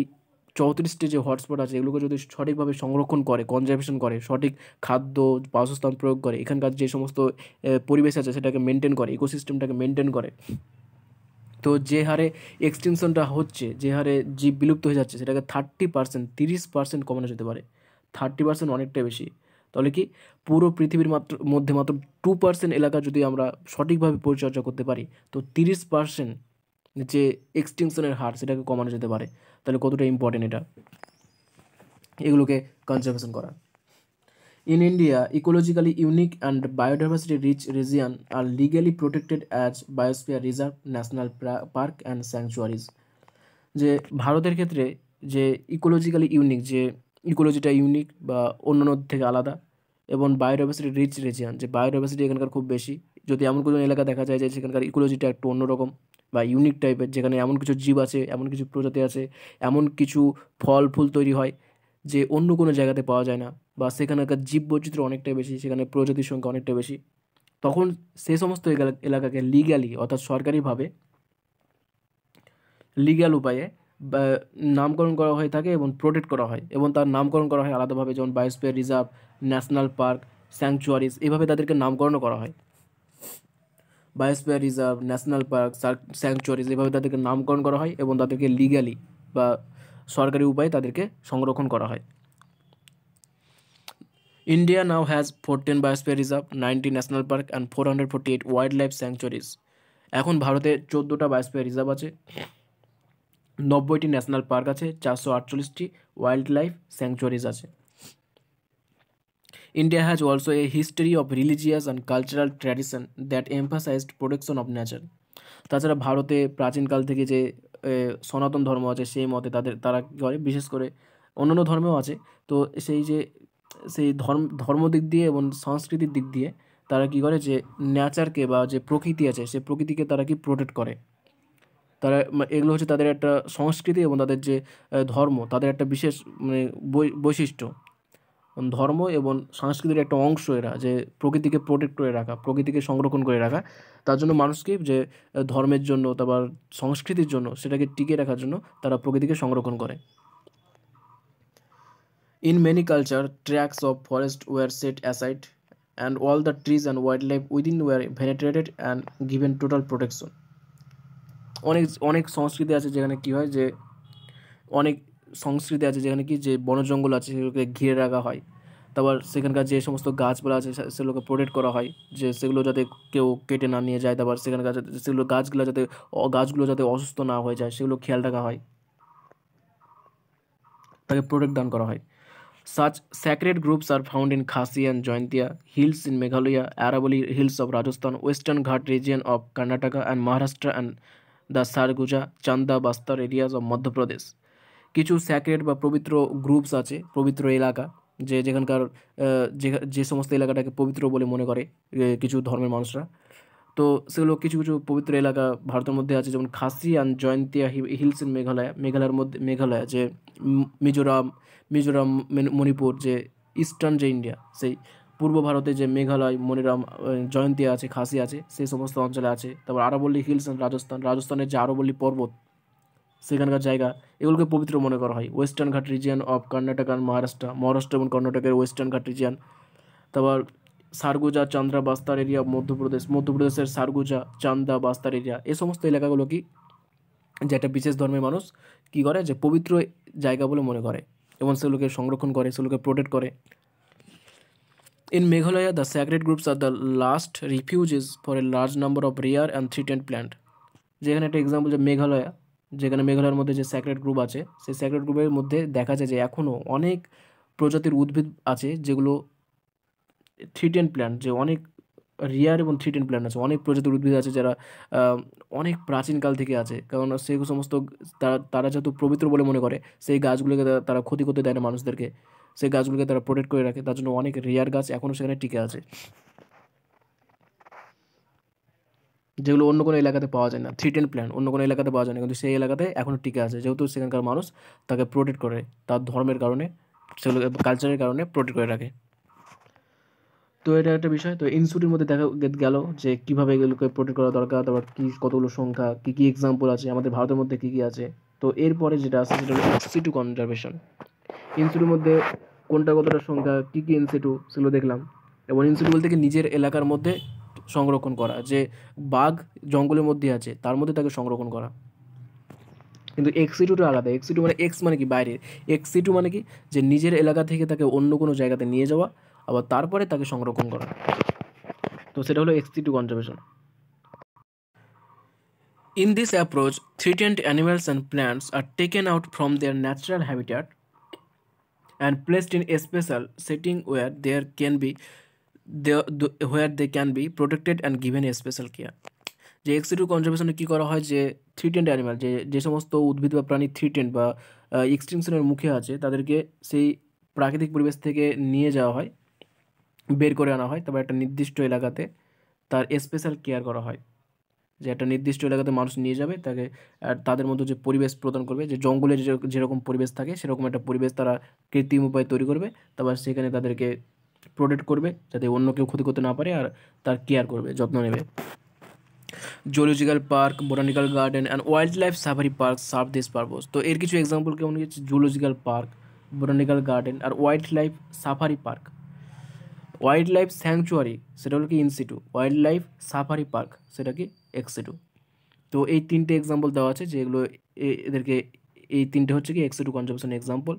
Speaker 1: চৌত্রিশটি যে হটস্পট আছে এগুলোকে যদি সঠিকভাবে সংরক্ষণ করে কনজারভেশন করে সঠিক খাদ্য বাসস্থান প্রয়োগ করে এখানকার যে সমস্ত পরিবেশ আছে সেটাকে মেনটেন করে ইকোসিস্টেমটাকে মেনটেন করে তো যে হারে এক্সটেনশনটা হচ্ছে যে হারে জীব বিলুপ্ত হয়ে যাচ্ছে সেটাকে থার্টি পার্সেন্ট তিরিশ পার্সেন্ট কমানো যেতে পারে থার্টি পার্সেন্ট অনেকটাই বেশি তাহলে কি পুরো পৃথিবীর মাত্র মধ্যে মাত্র টু পার্সেন্ট এলাকা যদি আমরা সঠিকভাবে পরিচর্যা করতে পারি তো তিরিশ পার্সেন্ট যে এক্সটিংশনের হার সেটাকে কমানো যেতে পারে তাহলে কতটা ইম্পর্টেন্ট এটা এগুলোকে কনজারভেশন করা in India ecologically unique and biodiversity rich region are legally protected as biosphere reserve national park and sanctuaries যে ভারতের ক্ষেত্রে যে ইকোলজিক্যালি ইউনিক যে ইকোলজিটা ইউনিক বা অন্যান্য থেকে আলাদা এবং বায়োডাইভার্সিটি রিচ রিজিয়ান যে বায়োডাইভার্সিটি এখানকার খুব বেশি যদি এমন কোনো এলাকা দেখা যায় যে সেখানকার ইকোলজিটা একটু অন্যরকম বা ইউনিক টাইপের যেখানে এমন কিছু জীব আছে এমন কিছু প্রজাতি আছে এমন কিছু ফল ফুল তৈরি হয় যে অন্য কোনো জায়গাতে পাওয়া যায় না বা সেখানকার জীব বৈচিত্র্য অনেকটাই বেশি সেখানে প্রজাতির সংখ্যা অনেকটা বেশি তখন সে সমস্ত এলাকাকে লিগ্যালি অর্থাৎ সরকারিভাবে লিগ্যাল উপায়ে নামকরণ করা হয়ে থাকে এবং প্রোটেক্ট করা হয় এবং তার নামকরণ করা হয় আলাদাভাবে যেমন biosphere reserve national park sanctuaries এভাবে তাদেরকে নামকরণও করা হয় biosphere reserve national park sanctuaries এভাবে তাদেরকে নামকরণ করা হয় এবং তাদেরকে লিগ্যালি বা সরকারি উপায়ে তাদেরকে সংরক্ষণ করা হয় India now has biosphere reserve ninety national park and four hundred forty eight wild life sanctuaries এখন ভারতে চোদ্দোটা বায়োস্পিয়ার রিজার্ভ আছে নব্বইটি ন্যাশনাল পার্ক আছে চারশো আটচল্লিশটি ওয়াইল্ড লাইফ স্যাংচুয়ারিজ আছে India has also a history of religious and cultural tradition that emphasized protection of nature তাছাড়া ভারতে প্রাচীনকাল থেকে যে সনাতন ধর্ম আছে সেই মতে তাদের তারা কী করে বিশেষ করে অন্যান্য ধর্মেও আছে তো সেই যে সেই ধর্ম ধর্ম দিক দিয়ে এবং সংস্কৃতির দিক দিয়ে তারা কি করে যে ন্যাচারকে বা যে প্রকৃতি আছে সে প্রকৃতিকে তারা কি প্রোটেক্ট করে তারা এগুলো হচ্ছে তাদের একটা সংস্কৃতি এবং তাদের যে ধর্ম তাদের একটা বিশেষ মানে বৈশিষ্ট্য ধর্ম এবং সংস্কৃতির একটা অংশ এরা যে প্রকৃতিকে প্রোটেক্ট করে রাখা প্রকৃতিকে সংরক্ষণ করে রাখা তার জন্য মানুষকে যে ধর্মের জন্য তারপর সংস্কৃতির জন্য সেটাকে টিকিয়ে রাখার জন্য তারা প্রকৃতিকে সংরক্ষণ করে in many culture tracts of forest were set aside and all the trees and wild life within were venerated and given total protection অনেক অনেক সংস্কৃতি আছে যেখানে কী হয় যে অনেক সংস্কৃতি আছে যেখানে কি যে বন জঙ্গল আছে সেগুলোকে ঘিরে রাখা হয় তারপর সেখানকার যে সমস্ত গাছপালা আছে সেগুলোকে প্রোটেক্ট করা হয় যে সেগুলো যাতে কেউ কেটে না নিয়ে যায় তারপর সেখানকার যাতে সেগুলো গাছগুলো যাতে গাছগুলো যাতে অসুস্থ না হয়ে যায় সেগুলো খেয়াল রাখা হয় তাকে প্রোটেক্ট দান করা হয় such sacred groups are found in Khasi and Jaintia hills in Meghalaya অ্যারাবলি hills of Rajasthan western Ghat region of Karnataka and Maharashtra and the Sarguja Chanda Bastar areas of Madhya Pradesh কিছু সেক্রেড বা পবিত্র গ্রুপস আছে পবিত্র এলাকা যে যেখানেকার যে যে সমস্ত এলাকাটাকে পবিত্র বলে মনে করে কিছু ধর্মের মানুষরা তো সেলো কিছু কিছু পবিত্র এলাকা ভারতের মধ্যে আছে যেমন Khasi and Jaintia hills in Meghalaya মেঘালয়ার মধ্যে মেঘালয়া যে মিজোরাম মিজোরাম মণিপুর যে ইস্টার্ন জন্ডিয়া সেই পূর্ব ভারতে যে মেঘালয় মনিরাম জয়ন্তিয়া আছে খাসি আছে সেই সমস্ত অঞ্চলে আছে তবে আরাবল্লি হিলস ইন রাজস্থান রাজস্থানের যে আরাবল্লি পর্বত সেখানকার জায়গা এগুলোকে পবিত্র মনে করা হয় western Ghat region of Karnataka and Maharashtra Maharashtra এবং কর্ণাটকের ওয়েস্টার্ন ঘাট রিজিয়ান তারপর সারগুজা চান্দ্রা বাস্তার এরিয়া মধ্যপ্রদেশ মধ্যপ্রদেশের সারগুজা চান্দা বাস্তার এরিয়া এই সমস্ত এলাকাগুলো কি যেটা বিশেষ ধর্মের মানুষ কি করে যে পবিত্র জায়গা বলে মনে করে এবং সেগুলোকে সংরক্ষণ করে সেগুলোকে প্রোটেক্ট করে in Meghalaya the the groups groups the last last for for large number of rare and three threatened plant যেখানে একটা এক্সাম্পল যে মেঘালয়া যেখানে মেঘালয়ের মধ্যে যে স্যাক্রেড গ্রুপ আছে সেই স্যাক্রেট গ্রুপের মধ্যে দেখা যায় যে এখনও অনেক প্রজাতির উদ্ভিদ আছে যেগুলো থ্রিটেন প্ল্যান্ট যে অনেক রিয়ার এবং থ্রিটেন প্ল্যান্ট আছে অনেক প্রজাতির উদ্ভিদ আছে যারা অনেক প্রাচীনকাল থেকে আছে কারণ সেই সমস্ত তারা তারা যেহেতু পবিত্র বলে মনে করে সেই গাছগুলোকে তারা ক্ষতি করতে দেয় না মানুষদেরকে সেই গাছগুলোকে তারা প্রোটেক্ট করে রাখে তার জন্য অনেক রেয়ার গাছ এখনও সেখানে টিকে আছে যেগুলো অন্য কোনো এলাকাতে পাওয়া যায় না থ্রি টেন প্ল্যান অন্য কোনো এলাকাতে পাওয়া যায় না কিন্তু সেই এলাকাতে এখনও টিকে আছে যেহেতু সেখানকার মানুষ তাকে প্রোটেক্ট করে তার ধর্মের কারণে সেগুলো কালচারের কারণে প্রোটেক্ট করে রাখে তো এটা একটা বিষয় তো ইনস্টিটিউটের মধ্যে দেখা গেল যে কীভাবে এগুলোকে প্রোটেক্ট করা দরকার তারপর কী কতগুলো সংখ্যা কী কী এক্সাম্পল আছে আমাদের ভারতের মধ্যে কী কী আছে তো এরপরে যেটা আছে সেটা হলো ইনস্টিটিউ কনজারভেশন ইনস্টিটিউটের মধ্যে কোনটা কতটা সংখ্যা কী কী ইনস্টিটিউ সেগুলো দেখলাম এবং ইনস্টিটিউট বলতে কি নিজের এলাকার মধ্যে সংরক্ষণ করা যে বাঘ জঙ্গলের মধ্যে আছে তার মধ্যে তাকে সংরক্ষণ করা কিন্তু এক্সি টুটা e আলাদা এক্সি টু e মানে এক্স মানে কি বাইরের এক্সি টু e মানে কি যে নিজের এলাকা থেকে তাকে অন্য কোনো জায়গাতে নিয়ে যাওয়া আবার তারপরে তাকে সংরক্ষণ করা তো সেটা হলো ex situ conservation in this approach threatened animals and plants are taken out from their natural habitat and placed in special setting were there can be where they can be protected and given a special care যে টু কনজারভেশনে কী করা হয় যে three tent animal যে যে সমস্ত উদ্ভিদ বা প্রাণী থ্রি টেন্ট বা এক্সটিংশনের মুখে আছে তাদেরকে সেই প্রাকৃতিক পরিবেশ থেকে নিয়ে যাওয়া হয় বের করে আনা হয় তারপর একটা নির্দিষ্ট এলাকাতে তার স্পেশাল কেয়ার করা হয় যে একটা নির্দিষ্ট এলাকাতে মানুষ নিয়ে যাবে তাকে আর তাদের মধ্যে যে পরিবেশ প্রদান করবে যে জঙ্গলে যেরকম পরিবেশ থাকে সেরকম একটা পরিবেশ তারা কৃত্রিম উপায়ে তৈরি করবে তারপর সেখানে তাদেরকে প্রোটেক্ট করবে যাতে অন্য কেউ ক্ষতি করতে না পারে আর তার কেয়ার করবে যত্ন নেবে zoological park botanical garden and wild life safari park serve this purpose তো এর কিছু এক্সাম্পল কেমন হচ্ছে জুলজিক্যাল পার্ক বোটানিক্যাল গার্ডেন আর wild life safari park wild life sanctuary সেটা হলো কি in situ wild life safari park সেটা কি এক্সিটু তো এই তিনটে এক্সাম্পল দেওয়া আছে যেগুলো এদেরকে এই তিনটে হচ্ছে কি ex situ conservation example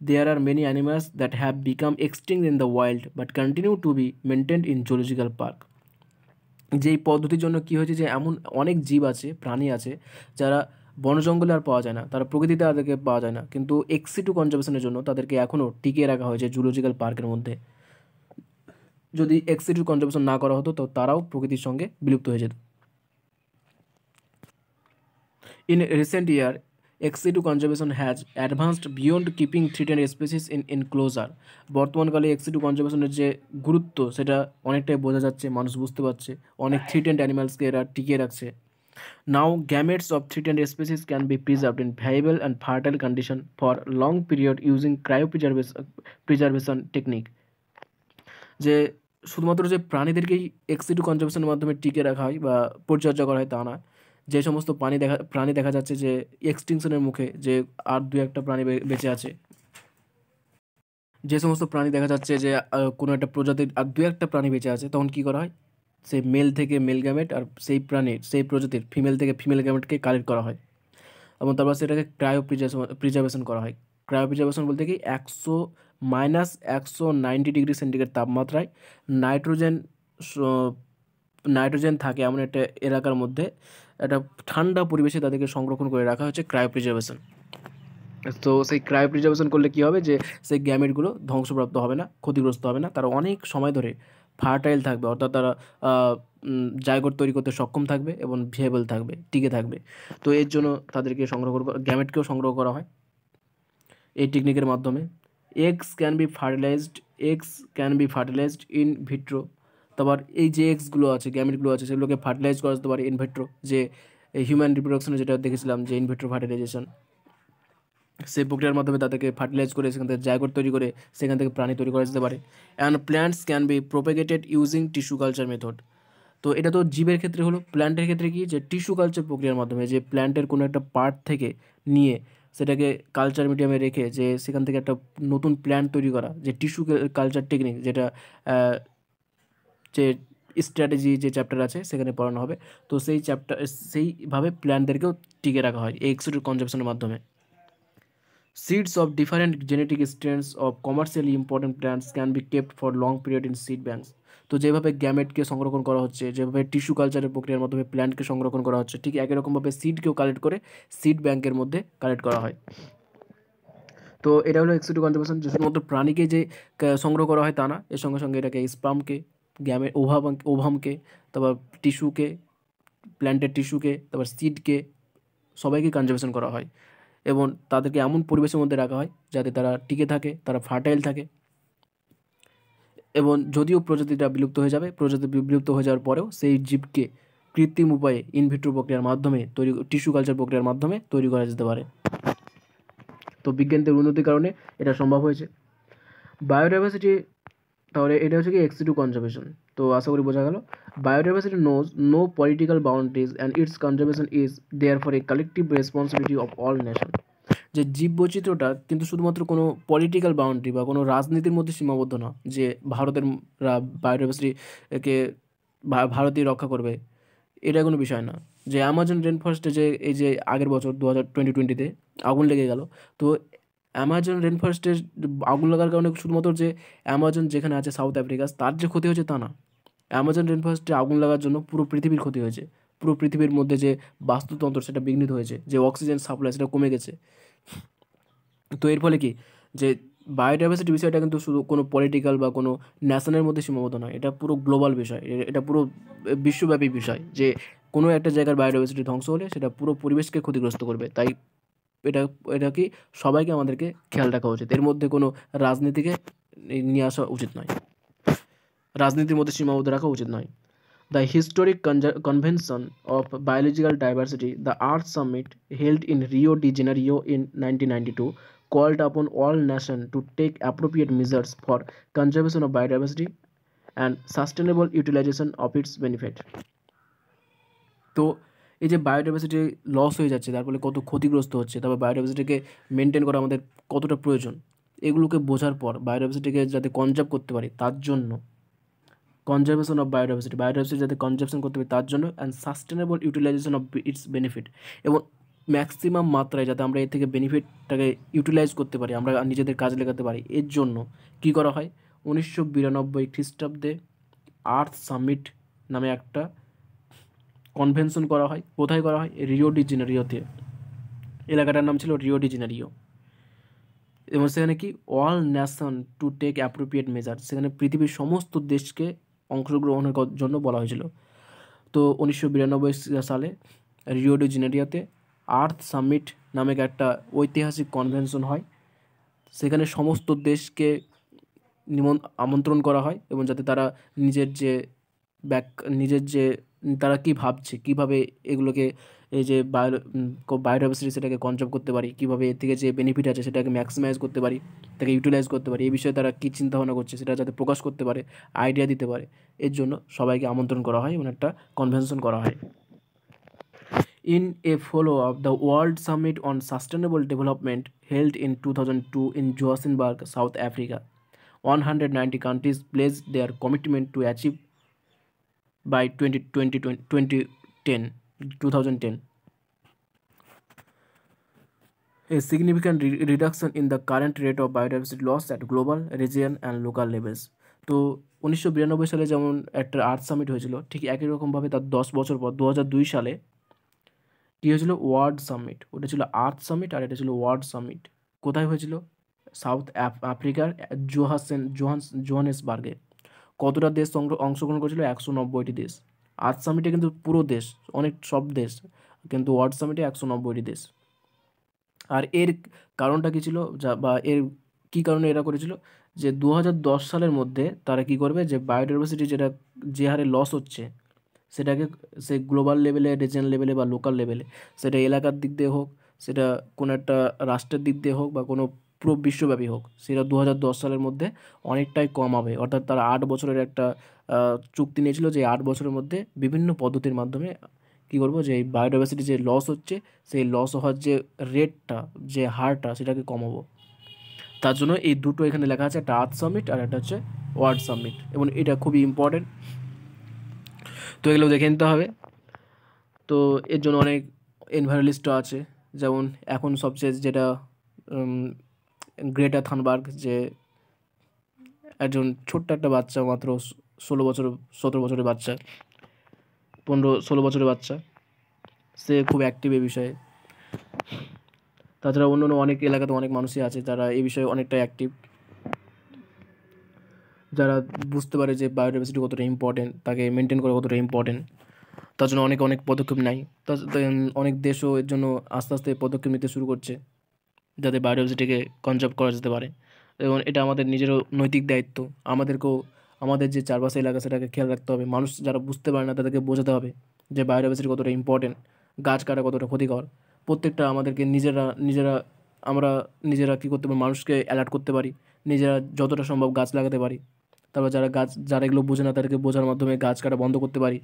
Speaker 1: there are many animals that have become extinct in the wild but continue to be maintained in zoological park যেই পদ্ধতির জন্য কি হয়েছে যে এমন অনেক জীব আছে প্রাণী আছে যারা বন জঙ্গলে আর পাওয়া যায় না তারা প্রকৃতিতে তাদেরকে পাওয়া যায় না কিন্তু এক্সিটু কনজারভেশনের জন্য তাদেরকে এখনও টিকিয়ে রাখা হয়েছে জুলজিক্যাল পার্কের মধ্যে যদি এক্সিটু কনজারভেশন না করা হতো তো তারাও প্রকৃতির সঙ্গে বিলুপ্ত হয়ে যেত in recent year ex situ conservation has advanced beyond keeping threatened species in enclosure বর্তমানকালে এক্সিডু কনজারভেশনের যে গুরুত্ব সেটা অনেকটাই বোঝা যাচ্ছে মানুষ বুঝতে পারছে অনেক থ্রিটেন্ড অ্যানিমালসকে এরা টিকিয়ে রাখছে Now, gametes of threatened species can be preserved in viable and fertile condition for long period using cryopreservation technique. যে শুধুমাত্র যে প্রাণীদেরকেই এক্সিটু কনজারভেশনের মাধ্যমে টিকে রাখা হয় বা পরিচর্যা করা হয় তা নয় যে সমস্ত প্রাণী দেখা প্রাণী দেখা যাচ্ছে যে এক্সটিংশনের মুখে যে আর দু একটা প্রাণী বেঁচে আছে যে সমস্ত প্রাণী দেখা যাচ্ছে যে কোনো একটা প্রজাতির আর দু একটা প্রাণী বেঁচে আছে তখন কি করা হয় সেই মেল থেকে মেল গ্যামেট আর সেই প্রাণীর সেই প্রজাতির ফিমেল থেকে ফিমেল গ্যামেটকে কালেক্ট করা হয় এবং তারপর সেটাকে ক্রায়ো প্রিজার্ভেশন করা হয় ক্রায়ো প্রিজার্ভেশন বলতে কি একশো মাইনাস একশো নাইনটি ডিগ্রি সেন্টিগ্রেড তাপমাত্রায় নাইট্রোজেন নাইট্রোজেন থাকে এমন একটা এলাকার মধ্যে একটা ঠান্ডা পরিবেশে তাদেরকে সংরক্ষণ করে রাখা হচ্ছে প্রিজার্ভেশন তো সেই প্রিজার্ভেশন করলে কী হবে যে সেই গ্যামেটগুলো ধ্বংসপ্রাপ্ত হবে না ক্ষতিগ্রস্ত হবে না তারা অনেক সময় ধরে ফার্টাইল থাকবে অর্থাৎ তারা জায়গর তৈরি করতে সক্ষম থাকবে এবং ভিয়েবল থাকবে টিকে থাকবে তো এর জন্য তাদেরকে সংগ্রহ গ্যামেটকেও সংগ্রহ করা হয় এই টেকনিকের মাধ্যমে eggs can be fertilised eggs can be fertilised in vitro তারপর এই যে এক্সগুলো আছে গ্যামেটগুলো আছে সেগুলোকে ফার্টিলাইজ করা যেতে পারে ইনভেট্রো যে হিউম্যান রিপ্রোডাকশনে যেটা দেখেছিলাম যে ইনভেট্রো ফার্টিলাইজেশন সেই প্রক্রিয়ার মাধ্যমে তাদেরকে ফার্টিলাইজ করে সেখান থেকে জায়গর তৈরি করে সেখান থেকে প্রাণী তৈরি করা যেতে পারে and plants can be propagated using tissue culture method তো এটা তো জীবের ক্ষেত্রে হলো প্ল্যান্টের ক্ষেত্রে কি যে টিস্যু কালচার প্রক্রিয়ার মাধ্যমে যে প্ল্যান্টের কোনো একটা পার্ট থেকে নিয়ে সেটাকে কালচার মিডিয়ামে রেখে যে সেখান থেকে একটা নতুন প্ল্যান্ট তৈরি করা যে টিস্যু কালচার টেকনিক যেটা যে স্ট্র্যাটেজি যে চ্যাপ্টার আছে সেখানে পড়ানো হবে তো সেই চ্যাপ্টার সেইভাবে প্ল্যানদেরকেও টিকে রাখা হয় এই এক্সিকিউটিভ কনজেপশনের মাধ্যমে seeds of different genetic strains of commercially important plants can be kept for long period in seed banks তো যেভাবে গ্যামেটকে সংরক্ষণ করা হচ্ছে যেভাবে টিস্যু কালচারের প্রক্রিয়ার মাধ্যমে প্ল্যান্টকে সংরক্ষণ করা হচ্ছে ঠিক একই রকমভাবে সিডকেও কালেক্ট করে সিড ব্যাংকের মধ্যে কালেক্ট করা হয় তো এটা হলো এক্সিটিভ কনজারভেশন যে শুধুমাত্র প্রাণীকে যে সংগ্রহ করা হয় তা না এর সঙ্গে সঙ্গে এটাকে স্পামকে গ্যামের ওভাম ওভামকে তারপর টিস্যুকে প্ল্যান্টের টিস্যুকে তারপর সিডকে সবাইকে কনজারভেশন করা হয় এবং তাদেরকে এমন পরিবেশের মধ্যে রাখা হয় যাতে তারা টিকে থাকে তারা ফার্টাইল থাকে এবং যদিও প্রজাতিটা বিলুপ্ত হয়ে যাবে প্রজাতি বিলুপ্ত হয়ে যাওয়ার পরেও সেই জীবকে কৃত্রিম উপায়ে ইনভিট্রো প্রক্রিয়ার মাধ্যমে তৈরি টিস্যু কালচার প্রক্রিয়ার মাধ্যমে তৈরি করা যেতে পারে তো বিজ্ঞানদের উন্নতির কারণে এটা সম্ভব হয়েছে বায়োডাইভার্সিটি তাহলে এটা হচ্ছে কি টু কনজারভেশন তো আশা করি বোঝা গেল biodiversity knows no political boundaries and its conservation is therefore a collective responsibility of all nation যে জীব বৈচিত্র্যটা কিন্তু শুধুমাত্র কোনো পলিটিক্যাল বাউন্ডারি বা কোনো রাজনীতির মধ্যে সীমাবদ্ধ না যে ভারতের বায়োডাইভার্সিটিকে ভারতীয় রক্ষা করবে এটা কোনো বিষয় না যে অ্যামাজন রেন ফরেস্টে যে এই যে আগের বছর দু হাজার টোয়েন্টি টোয়েন্টিতে আগুন লেগে গেল তো অ্যামাজন রেনফরেস্টের আগুন লাগার কারণে শুধুমাত্র যে অ্যামাজন যেখানে আছে সাউথ আফ্রিকা তার যে ক্ষতি হয়েছে তা না অ্যামাজন রেনফরেস্টে আগুন লাগার জন্য পুরো পৃথিবীর ক্ষতি হয়েছে পুরো পৃথিবীর মধ্যে যে বাস্তুতন্ত্র সেটা বিঘ্নিত হয়েছে যে অক্সিজেন সাপ্লাই সেটা কমে গেছে তো এর ফলে কি যে বায়োডাইভার্সিটি বিষয়টা কিন্তু শুধু কোনো পলিটিক্যাল বা কোনো ন্যাশনের মধ্যে সীমাবদ্ধ নয় এটা পুরো গ্লোবাল বিষয় এটা পুরো বিশ্বব্যাপী বিষয় যে কোনো একটা জায়গার বায়োডাইভার্সিটি ধ্বংস হলে সেটা পুরো পরিবেশকে ক্ষতিগ্রস্ত করবে তাই এটা এটা কি সবাইকে আমাদেরকে খেয়াল রাখা উচিত এর মধ্যে কোনো রাজনীতিকে নিয়ে আসা উচিত নয় রাজনীতির মধ্যে সীমাবদ্ধ রাখা উচিত নয় the historic convention of biological diversity the earth summit held in Rio de Janeiro in nineteen ninety two called upon all nation to take appropriate measures for conservation of biodiversity and sustainable utilisation of its benefit তো এই যে biodiversity loss হয়ে যাচ্ছে তার ফলে কত ক্ষতিগ্রস্ত হচ্ছে তারপর বায়োডাইভার্সিটিকে মেনটেন করা আমাদের কতটা প্রয়োজন এগুলোকে বোঝার পর বায়োডাইভার্সিটিকে যাতে কনজার্ভ করতে পারি তার জন্য কনজারভেশন অফ বায়োডাইভার্সিটি বায়োডাইভার্সিটি যাতে কনজার্ভেশন করতে পারি তার জন্য and sustainable utilisation of its benefit এবং ম্যাক্সিমাম মাত্রায় যাতে আমরা এর থেকে বেনিফিটটাকে ইউটিলাইজ করতে পারি আমরা নিজেদের কাজে লেগাতে পারি এর জন্য কি করা হয় উনিশশো বিরানব্বই খ্রিস্টাব্দে আর্থ সামিট নামে একটা কনভেনশন করা হয় কোথায় করা হয় রিও ডিজেনারিওতে এলাকাটার নাম ছিল রিও ডিজেনারিও এবং সেখানে কি all nation to take appropriate measure সেখানে পৃথিবীর সমস্ত দেশকে অংশগ্রহণের জন্য বলা হয়েছিল তো উনিশশো বিরানব্বই সালে রিও ডি জেনেরিয়াতে আর্থ সামিট নামে একটা ঐতিহাসিক কনভেনশন হয় সেখানে সমস্ত দেশকে নিমন আমন্ত্রণ করা হয় এবং যাতে তারা নিজের যে ব্যাক নিজের যে তারা কি ভাবছে কিভাবে এগুলোকে এই যে বায়ো বায়োডাইভার্সিটি সেটাকে কনজার্ভ করতে পারি কীভাবে এর থেকে যে বেনিফিট আছে সেটাকে ম্যাক্সিমাইজ করতে পারি তাকে ইউটিলাইজ করতে পারি এই বিষয়ে তারা কী চিন্তাভাবনা করছে সেটা যাতে প্রকাশ করতে পারে আইডিয়া দিতে পারে এর জন্য সবাইকে আমন্ত্রণ করা হয় এবং একটা কনভেনশন করা হয় in a follow up the world summit on sustainable development held in two thousand two in Johannesburg South Africa one hundred ninety countries place their commitment to achieve by 2010, A significant re reduction in the current rate of biodiversity loss at global, region and local levels. তো উনিশশো সালে যেমন একটা আর্থ summit হয়েছিল ঠিক একই রকমভাবে তার দশ বছর পর দু সালে কী হয়েছিল ওয়ার্ল্ড সামিট ওটা ছিল আর্থ সামিট আর এটা ছিল ওয়ার্ল্ড সামিট কোথায় হয়েছিল সাউথ আফ্রিকার জোহাসেন জোহান জোহানেসবার্গে কতটা দেশ অংশগ্রহণ করেছিল একশো নব্বইটি দেশ আর্থ সামিটে কিন্তু পুরো দেশ অনেক সব দেশ কিন্তু ওয়ার্ল্ড সামিটে একশো নব্বইটি দেশ আর এর কারণটা কী ছিল যা বা এর কী কারণে এরা করেছিল যে দু সালের মধ্যে তারা কি করবে যে বায়োডাইভার্সিটি যেটা যে হারে লস হচ্ছে সেটাকে সে গ্লোবাল লেভেলে রিজনাল লেভেলে বা লোকাল লেভেলে সেটা এলাকার দিক দিয়ে হোক সেটা কোনো একটা রাষ্ট্রের দিক দিয়ে হোক বা কোনো পুরো বিশ্বব্যাপী হোক সেটা দু সালের মধ্যে অনেকটাই কম হবে অর্থাৎ তারা আট বছরের একটা চুক্তি নিয়েছিল যে আট বছরের মধ্যে বিভিন্ন পদ্ধতির মাধ্যমে কি করবো যে এই বায়োডাইভার্সিটি যে লস হচ্ছে সেই লস হওয়ার যে রেটটা যে হারটা সেটাকে কমাবো তার জন্য এই দুটো এখানে লেখা আছে একটা আর্থ সামিট আর একটা হচ্ছে ওয়ার্ড সামিট এবং এটা খুবই ইম্পর্টেন্ট তো এগুলো দেখে নিতে হবে তো এর জন্য অনেক এনভায়রনলিস্টও আছে যেমন এখন সবচেয়ে যেটা গ্রেটা থানবার্গ যে একজন ছোট্ট একটা বাচ্চা মাত্র ষোলো বছর সতেরো বছরের বাচ্চা পনেরো ষোলো বছরের বাচ্চা সে খুব অ্যাক্টিভ এই বিষয়ে তাছাড়া অন্য অন্য অনেক এলাকাতে অনেক মানুষই আছে যারা এই বিষয়ে অনেকটা অ্যাক্টিভ যারা বুঝতে পারে যে বায়োডাইভার্সিটি কতটা ইম্পর্টেন্ট তাকে মেনটেন করা কতটা ইম্পর্টেন্ট তার জন্য অনেক অনেক পদক্ষেপ নেয় তা অনেক দেশও এর জন্য আস্তে আস্তে পদক্ষেপ নিতে শুরু করছে যাতে বায়োডাইভার্সিটিকে কনজার্ভ করা যেতে পারে এবং এটা আমাদের নিজেরও নৈতিক দায়িত্ব আমাদেরকেও আমাদের যে চারপাশে এলাকা সেটাকে খেয়াল রাখতে হবে মানুষ যারা বুঝতে পারে না তাদেরকে বোঝাতে হবে যে বায়োডাইভার্সিটি কতটা ইম্পর্টেন্ট গাছ কাটা কতটা ক্ষতিকর প্রত্যেকটা আমাদেরকে নিজেরা নিজেরা আমরা নিজেরা কী করতে পারি মানুষকে অ্যালার্ট করতে পারি নিজেরা যতটা সম্ভব গাছ লাগাতে পারি তারপর যারা গাছ যারা এগুলো বোঝে না তাদেরকে বোঝার মাধ্যমে গাছ কাটা বন্ধ করতে পারি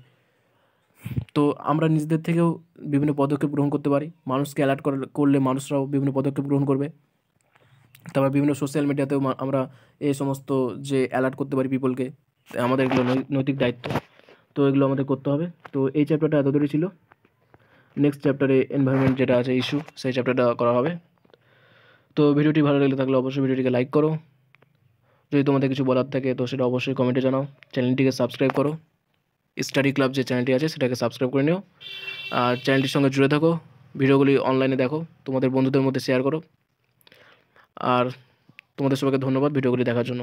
Speaker 1: তো আমরা নিজেদের থেকেও বিভিন্ন পদক্ষেপ গ্রহণ করতে পারি মানুষকে অ্যালার্ট করলে মানুষরাও বিভিন্ন পদক্ষেপ গ্রহণ করবে তারপর বিভিন্ন সোশ্যাল মিডিয়াতেও আমরা এই সমস্ত যে অ্যালার্ট করতে পারি পিপলকে আমাদের এগুলো নৈতিক দায়িত্ব তো এগুলো আমাদের করতে হবে তো এই চ্যাপ্টারটা এতদূরই ছিল নেক্সট চ্যাপ্টারে এনভায়রনমেন্ট যেটা আছে ইস্যু সেই চ্যাপ্টারটা করা হবে তো ভিডিওটি ভালো লাগলে থাকলে অবশ্যই ভিডিওটিকে লাইক করো যদি তোমাদের কিছু বলার থাকে তো সেটা অবশ্যই কমেন্টে জানাও চ্যানেলটিকে সাবস্ক্রাইব করো স্টাডি ক্লাব যে চ্যানেলটি আছে সেটাকে সাবস্ক্রাইব করে নিও আর চ্যানেলটির সঙ্গে জুড়ে থাকো ভিডিওগুলি অনলাইনে দেখো তোমাদের বন্ধুদের মধ্যে শেয়ার করো আর তোমাদের সবাইকে ধন্যবাদ ভিডিওগুলি দেখার জন্য